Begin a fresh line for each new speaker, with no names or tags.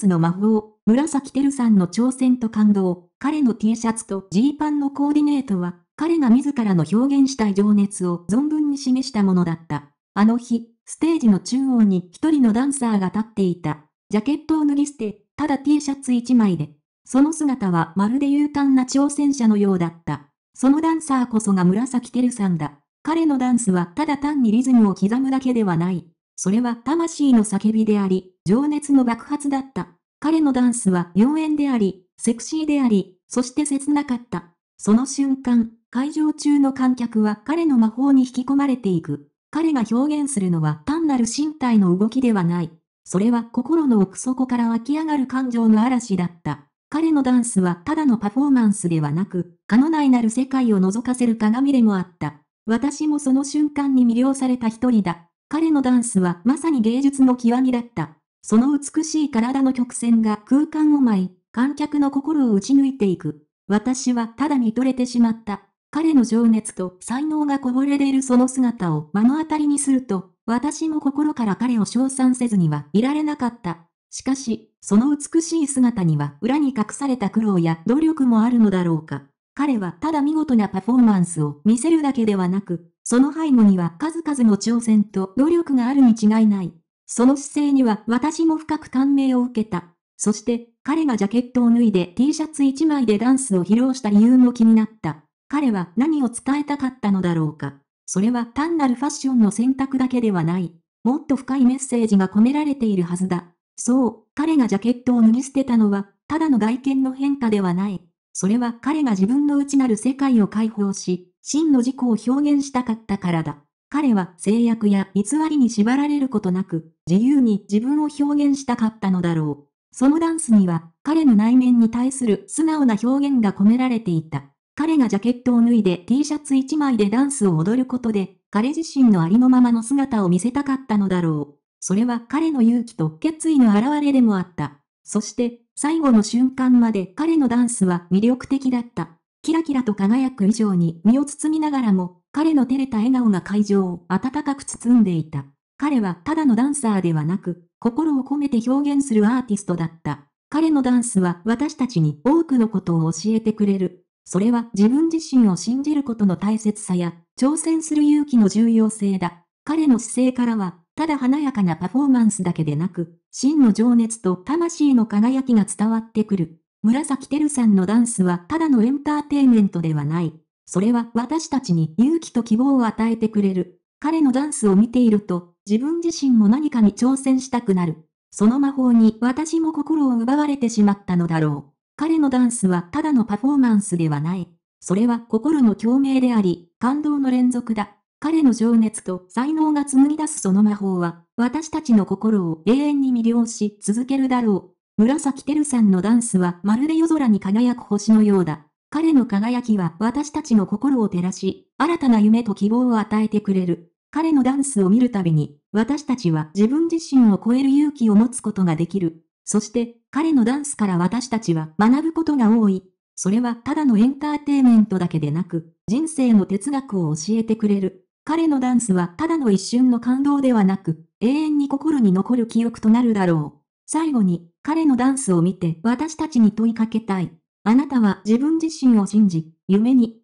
スの魔法、紫テルさんの挑戦と感動、彼の T シャツとジーパンのコーディネートは、彼が自らの表現したい情熱を存分に示したものだった。あの日、ステージの中央に一人のダンサーが立っていた。ジャケットを脱ぎ捨て、ただ T シャツ一枚で。その姿はまるで勇敢な挑戦者のようだった。そのダンサーこそが紫テルさんだ。彼のダンスはただ単にリズムを刻むだけではない。それは魂の叫びであり、情熱の爆発だった。彼のダンスは妖艶であり、セクシーであり、そして切なかった。その瞬間、会場中の観客は彼の魔法に引き込まれていく。彼が表現するのは単なる身体の動きではない。それは心の奥底から湧き上がる感情の嵐だった。彼のダンスはただのパフォーマンスではなく、可の内なる世界を覗かせる鏡でもあった。私もその瞬間に魅了された一人だ。彼のダンスはまさに芸術の極みだった。その美しい体の曲線が空間を舞い、観客の心を打ち抜いていく。私はただ見とれてしまった。彼の情熱と才能がこぼれているその姿を目の当たりにすると、私も心から彼を称賛せずにはいられなかった。しかし、その美しい姿には裏に隠された苦労や努力もあるのだろうか。彼はただ見事なパフォーマンスを見せるだけではなく、その背後には数々の挑戦と努力があるに違いない。その姿勢には私も深く感銘を受けた。そして、彼がジャケットを脱いで T シャツ1枚でダンスを披露した理由も気になった。彼は何を伝えたかったのだろうか。それは単なるファッションの選択だけではない。もっと深いメッセージが込められているはずだ。そう、彼がジャケットを脱ぎ捨てたのは、ただの外見の変化ではない。それは彼が自分の内なる世界を解放し、真の自己を表現したかったからだ。彼は制約や偽りに縛られることなく、自由に自分を表現したかったのだろう。そのダンスには、彼の内面に対する素直な表現が込められていた。彼がジャケットを脱いで T シャツ1枚でダンスを踊ることで、彼自身のありのままの姿を見せたかったのだろう。それは彼の勇気と決意の表れでもあった。そして、最後の瞬間まで彼のダンスは魅力的だった。キラキラと輝く以上に身を包みながらも、彼の照れた笑顔が会場を温かく包んでいた。彼はただのダンサーではなく、心を込めて表現するアーティストだった。彼のダンスは私たちに多くのことを教えてくれる。それは自分自身を信じることの大切さや、挑戦する勇気の重要性だ。彼の姿勢からは、ただ華やかなパフォーマンスだけでなく、真の情熱と魂の輝きが伝わってくる。紫てるさんのダンスはただのエンターテイメントではない。それは私たちに勇気と希望を与えてくれる。彼のダンスを見ていると、自分自身も何かに挑戦したくなる。その魔法に私も心を奪われてしまったのだろう。彼のダンスはただのパフォーマンスではない。それは心の共鳴であり、感動の連続だ。彼の情熱と才能が紡ぎ出すその魔法は、私たちの心を永遠に魅了し続けるだろう。紫てるさんのダンスはまるで夜空に輝く星のようだ。彼の輝きは私たちの心を照らし、新たな夢と希望を与えてくれる。彼のダンスを見るたびに、私たちは自分自身を超える勇気を持つことができる。そして、彼のダンスから私たちは学ぶことが多い。それはただのエンターテイメントだけでなく、人生の哲学を教えてくれる。彼のダンスはただの一瞬の感動ではなく、永遠に心に残る記憶となるだろう。最後に、彼のダンスを見て私たちに問いかけたい。あなたは自分自身を信じ、夢に